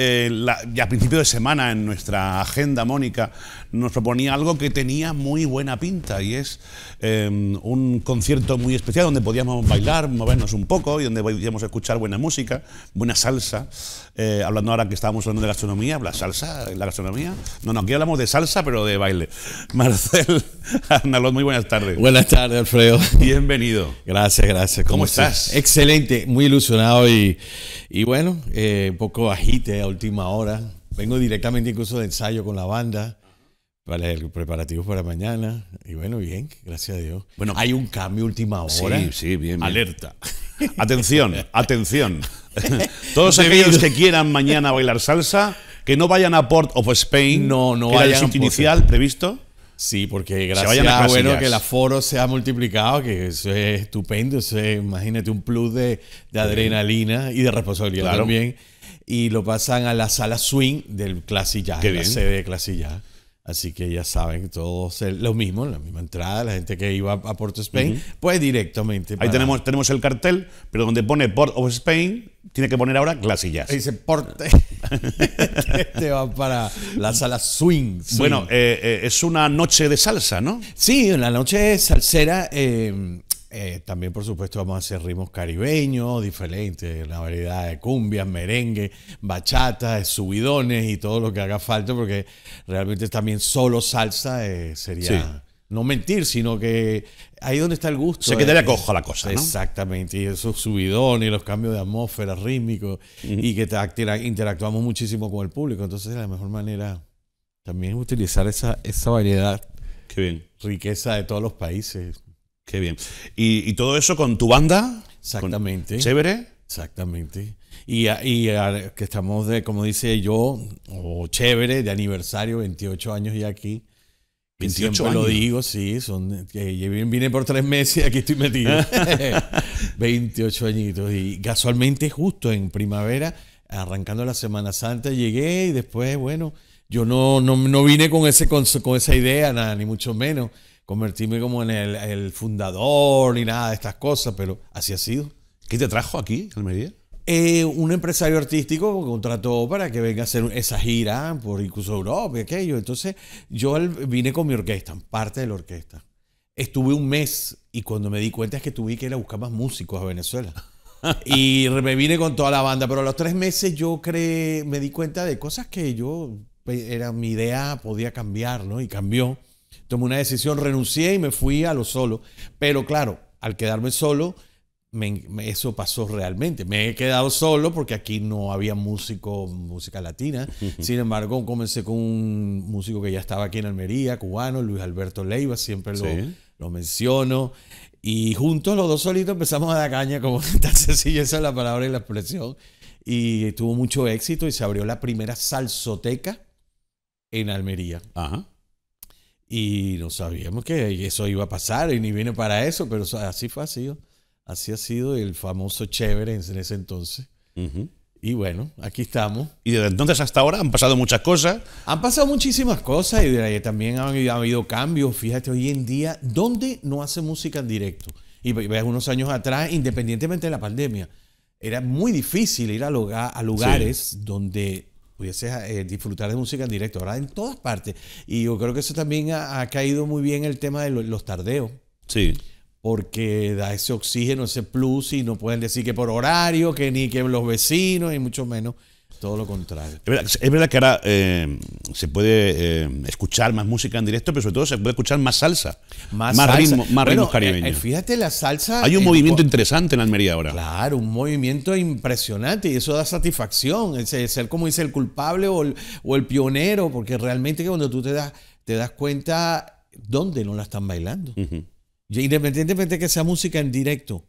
eh, ya a principio de semana en nuestra agenda, Mónica, nos proponía algo que tenía muy buena pinta y es em, un concierto muy especial donde podíamos bailar, movernos un poco y donde podíamos escuchar buena música, buena salsa. Eh, hablando ahora que estábamos hablando de gastronomía, la salsa, la gastronomía. No, no, aquí hablamos de salsa, pero de baile. Marcel Arnalón, muy buenas tardes. Buenas tardes, Alfredo. Bienvenido. Gracias, gracias. ¿Cómo, estás? Excelente, muy ilusionado y, y bueno, eh, un poco agite última hora. Vengo directamente incluso de ensayo con la banda para el preparativo para mañana. Y bueno, bien, gracias a Dios. Bueno, hay un cambio última hora. bien. Alerta. Atención, atención. Todos aquellos que quieran mañana bailar salsa, que no vayan a Port of Spain, no, no vayan el sitio inicial previsto. Sí, porque gracias a bueno que el aforo se ha multiplicado, que eso es estupendo, eso imagínate, un plus de, adrenalina y de responsabilidad también. Y lo pasan a la sala swing del Classy la sede de Classy Así que ya saben, todos lo mismo, la misma entrada, la gente que iba a Port Spain, pues directamente. Ahí tenemos, tenemos el cartel, pero donde pone Port of Spain, tiene que poner ahora Glasillas. Dice Port. este va para la sala swing. Bueno, eh, eh, es una noche de salsa, ¿no? Sí, la noche salsera. Eh, eh, también, por supuesto, vamos a hacer ritmos caribeños, diferentes, una variedad de cumbias, merengue, bachata, subidones y todo lo que haga falta, porque realmente también solo salsa eh, sería. No mentir, sino que ahí donde está el gusto. Se quedaría cojo la cosa. Exactamente, y esos subidones, los cambios de atmósfera rítmicos, y que interactuamos muchísimo con el público. Entonces, la mejor manera también es utilizar esa, esa variedad, riqueza de todos los países. Qué bien. ¿Y, todo eso con tu banda? Exactamente. ¿Chévere? Exactamente. Y, que estamos, de, como dice yo, o chévere, de aniversario, 28 años ya aquí. 28 lo digo, sí, son, eh, eh, vine por tres meses y aquí estoy metido. 28 añitos. Y casualmente justo en primavera, arrancando la Semana Santa, llegué y después, bueno, yo no, no, vine con, ese, con, con esa idea, nada, ni mucho menos convertirme como en el, fundador ni nada de estas cosas, pero así ha sido. ¿Qué te trajo aquí, Almería? Eh, un empresario artístico contrató para que venga a hacer esa gira por incluso Europa y aquello. Entonces yo vine con mi orquesta, parte de la orquesta. Estuve un mes y cuando me di cuenta es que tuve que ir a buscar más músicos a Venezuela. y me vine con toda la banda, pero a los tres meses yo me di cuenta de cosas que yo, era mi idea, podía cambiar, ¿no? Y cambió. Tomé una decisión, renuncié y me fui a lo solo. Pero claro, al quedarme solo, eso pasó realmente. Me he quedado solo porque aquí no había músico, música latina. Sin embargo, comencé con un músico que ya estaba aquí en Almería, cubano, Luis Alberto Leiva, siempre lo, menciono. Y juntos, los dos solitos, empezamos a dar caña, como tan sencilla esa es la palabra y la expresión. Y tuvo mucho éxito y se abrió la primera salsoteca en Almería. Ajá. Y no sabíamos que eso iba a pasar y ni viene para eso, pero así fue, así, así ha sido el famoso chévere en ese entonces. Y bueno, aquí estamos. Y desde entonces hasta ahora han pasado muchas cosas. Han pasado muchísimas cosas y también han, habido cambios. Fíjate, hoy en día, ¿dónde no hace música en directo? Y ves unos años atrás, independientemente de la pandemia, era muy difícil ir a, lugares donde pudiese eh, disfrutar de música en directo. Ahora en todas partes. Y yo creo que eso también ha, caído muy bien el tema de los tardeos. Sí. Porque da ese oxígeno, ese plus, y no pueden decir que por horario, que ni que los vecinos, y mucho menos todo lo contrario. Es verdad, que ahora eh, se puede eh, escuchar más música en directo, pero sobre todo se puede escuchar más salsa. Más, ritmo, más eh, fíjate, la salsa. Hay un movimiento interesante en Almería ahora. Claro, un movimiento impresionante y eso da satisfacción. Es ser como dice el culpable o el, pionero, porque realmente cuando tú te das, te das cuenta dónde no la están bailando. Independientemente de que sea música en directo.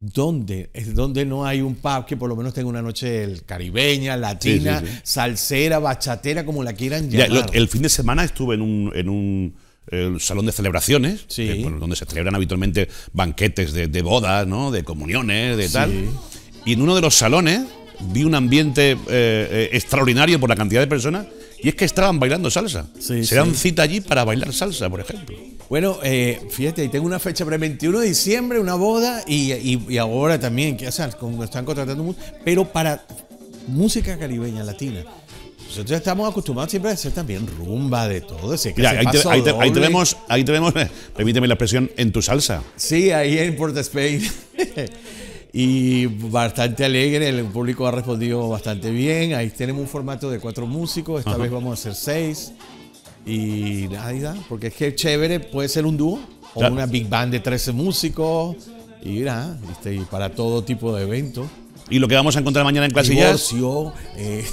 ¿Dónde? donde no hay un pub que por lo menos tenga una noche caribeña, latina, salsera, bachatera, como la quieran llamar? el fin de semana estuve en un, en un eh, salón de celebraciones, donde se celebran habitualmente banquetes de, bodas, de comuniones, de tal. Y en uno de los salones vi un ambiente eh, eh, extraordinario por la cantidad de personas y es que estaban bailando salsa. Se dan cita allí para bailar salsa, por ejemplo. Bueno, eh, fíjate, ahí tengo una fecha para el 21 de diciembre, una boda, y, ahora también, que, o como están contratando, pero para música caribeña latina. Nosotros estamos acostumbrados siempre a hacer también rumba de todo. Ese que ahí, tenemos, ahí, eh, permíteme la expresión, en tu salsa. Sí, ahí en Port Spain. y bastante alegre, el público ha respondido bastante bien. Ahí tenemos un formato de cuatro músicos, esta vez vamos a hacer seis. Y nada, porque es que chévere puede ser un dúo o una big band de 13 músicos y y para todo tipo de eventos. Y lo que vamos a encontrar mañana en Clasillas. Divorcio, eh,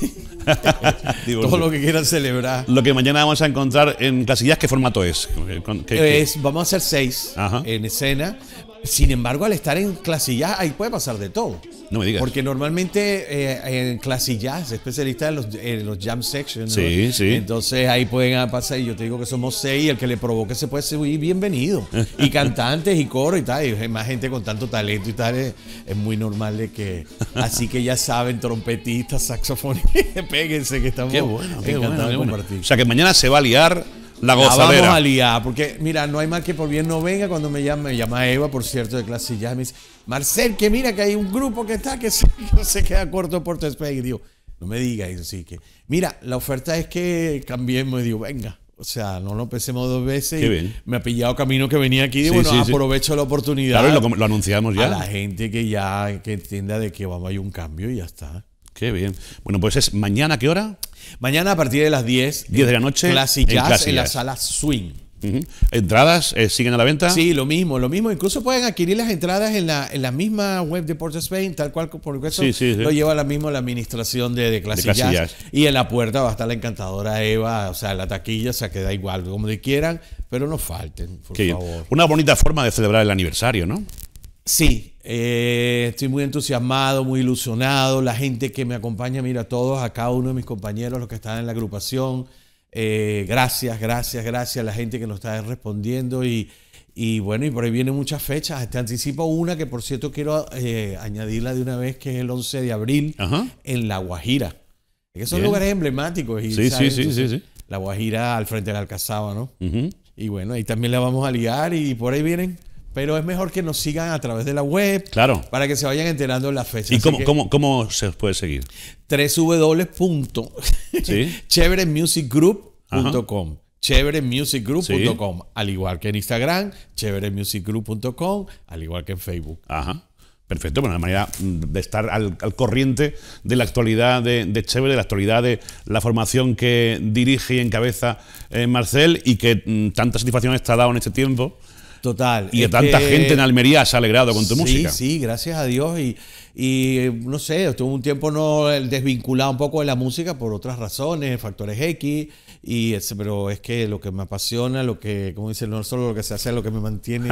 todo lo que quieran celebrar. Lo que mañana vamos a encontrar en Clasillas, ¿qué formato es? es vamos a hacer seis en escena. Sin embargo, al estar en Clasillas, ahí puede pasar de todo. No me digas. Porque normalmente eh, en clase jazz, especialista en eh, los, jam sections. Entonces ahí pueden pasar y yo te digo que somos seis el que le provoque se puede subir bienvenido. Y cantantes y coro y tal. Y más gente con tanto talento y tal. Es, muy normal de que. Así que ya saben, trompetistas, Saxofones péguense que estamos qué bueno, qué compartir. O sea que mañana se va a liar la gozadera. vamos porque mira, no hay más que por bien no venga cuando me llama, me llama Eva, por cierto, de clase ya me dice, Marcel, que mira que hay un grupo que está que se, queda corto por tu Y digo, no me diga y así que, mira, la oferta es que cambiemos, y digo, venga. O sea, no lo pensemos dos veces. me ha pillado camino que venía aquí. Y bueno, aprovecho la oportunidad. Claro, lo, anunciamos ya. la gente que ya que entienda de que vamos, hay un cambio y ya está. Qué bien. Bueno, pues es mañana, ¿qué hora? Mañana a partir de las 10, 10 de la noche, Classic en, Jazz, en la sala Swing. ¿Entradas eh, siguen a la venta? Sí, lo mismo, lo mismo. Incluso pueden adquirir las entradas en la, misma web de Port Spain, tal cual por eso lo lleva la misma la administración de, de, Classic Jazz. Y en la puerta va a estar la encantadora Eva, o sea, la taquilla, o sea, igual, como quieran, pero no falten, por favor. Una bonita forma de celebrar el aniversario, ¿no? Sí, eh, estoy muy entusiasmado, muy ilusionado. La gente que me acompaña, mira, a todos, a cada uno de mis compañeros, los que están en la agrupación. Eh, gracias, gracias, gracias a la gente que nos está respondiendo. Y, bueno, y por ahí vienen muchas fechas. Te anticipo una que, por cierto, quiero eh, añadirla de una vez, que es el 11 de abril en La Guajira. que son lugares emblemáticos. sí, sí, sí, sí, La Guajira al frente de la Alcazaba, ¿no? Y bueno, ahí también la vamos a liar y por ahí vienen pero es mejor que nos sigan a través de la web. Para que se vayan enterando las fechas. ¿Y cómo, cómo, se puede seguir? www.chéveremusicgroup.com chéveremusicgroup.com, al igual que en Instagram, cheveremusicgroup.com al igual que en Facebook. Ajá. Perfecto, bueno, la manera de estar al, corriente de la actualidad de, de, Chévere, de la actualidad de la formación que dirige y encabeza eh, Marcel y que tantas mm, tanta satisfacción está dado en este tiempo Total. Y a tanta gente en Almería se ha alegrado con tu música. Sí, sí, gracias a Dios. Y, no sé, estuve un tiempo no desvinculado un poco de la música por otras razones, factores X. Y, pero es que lo que me apasiona, lo que, como dice, no solo lo que se hace, lo que me mantiene.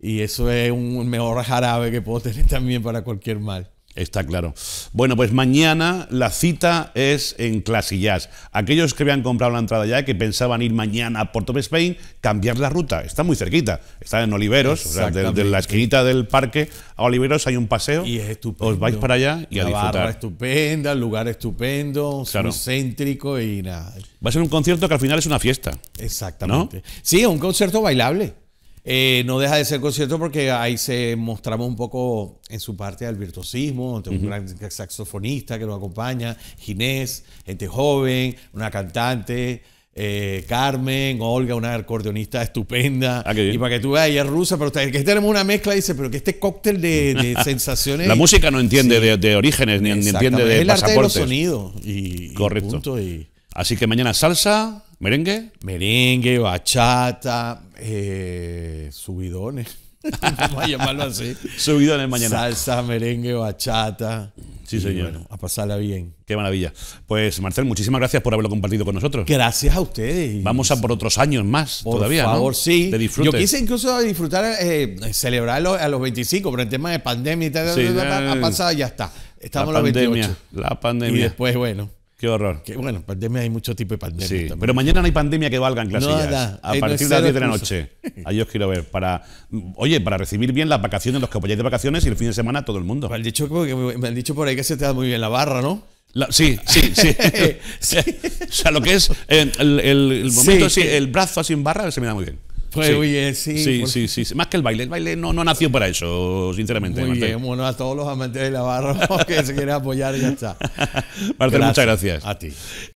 Y eso es un mejor jarabe que puedo tener también para cualquier mal. Está claro. Bueno, pues mañana la cita es en Clasillas. Aquellos que habían comprado la entrada ya, que pensaban ir mañana a Port Spain, cambiar la ruta. Está muy cerquita. Está en Oliveros, de, la esquinita del parque a Oliveros hay un paseo. Y es estupendo. Os vais para allá y la a disfrutar. estupenda, el lugar estupendo, claro. céntrico y nada. Va a ser un concierto que al final es una fiesta. Exactamente. ¿no? Sí, un concierto bailable. Eh, no deja de ser concierto porque ahí se mostramos un poco en su parte al virtuosismo, un gran saxofonista que nos acompaña, Ginés, gente joven, una cantante, eh, Carmen, Olga, una acordeonista estupenda. Ah, y para que tú veas, ella es rusa, pero que tenemos una mezcla, dice, pero que este cóctel de, sensaciones. La música no entiende de, orígenes, ni, entiende de es el arte de los Correcto. Y punto, y, Así que mañana salsa, merengue. Merengue, bachata, eh, subidones. Vamos a llamarlo así. Subidones mañana. Salsa, merengue, bachata. Sí, señor. a pasarla bien. Qué maravilla. Pues, Marcel, muchísimas gracias por haberlo compartido con nosotros. Gracias a ustedes. Vamos a por otros años más todavía, Por favor, sí. Yo quise incluso disfrutar, eh, Celebrar celebrarlo a los 25, pero el tema de pandemia y tal, eh, ha pasado, ya está. Estamos la los pandemia, La pandemia. después, bueno. Qué horror. Que, bueno, pandemia hay mucho tipo de pandemia. pero mañana no hay pandemia que en clasillas. a partir de las 10 de la noche. Ahí os quiero ver. Para, oye, para recibir bien las vacaciones, los que apoyáis de vacaciones y el fin de semana todo el mundo. Me han dicho, que, han dicho por ahí que se te da muy bien la barra, ¿no? sí, sí, sí. O sea, lo que es eh, el, el, momento, el brazo sin barra se me da muy bien. Pues sí. sí. Sí, sí, sí, Más que el baile. El baile no, no nació para eso, sinceramente. Muy bien, bueno, a todos los amantes de la barra que se quieren apoyar y ya está. Marcel, muchas gracias. A ti.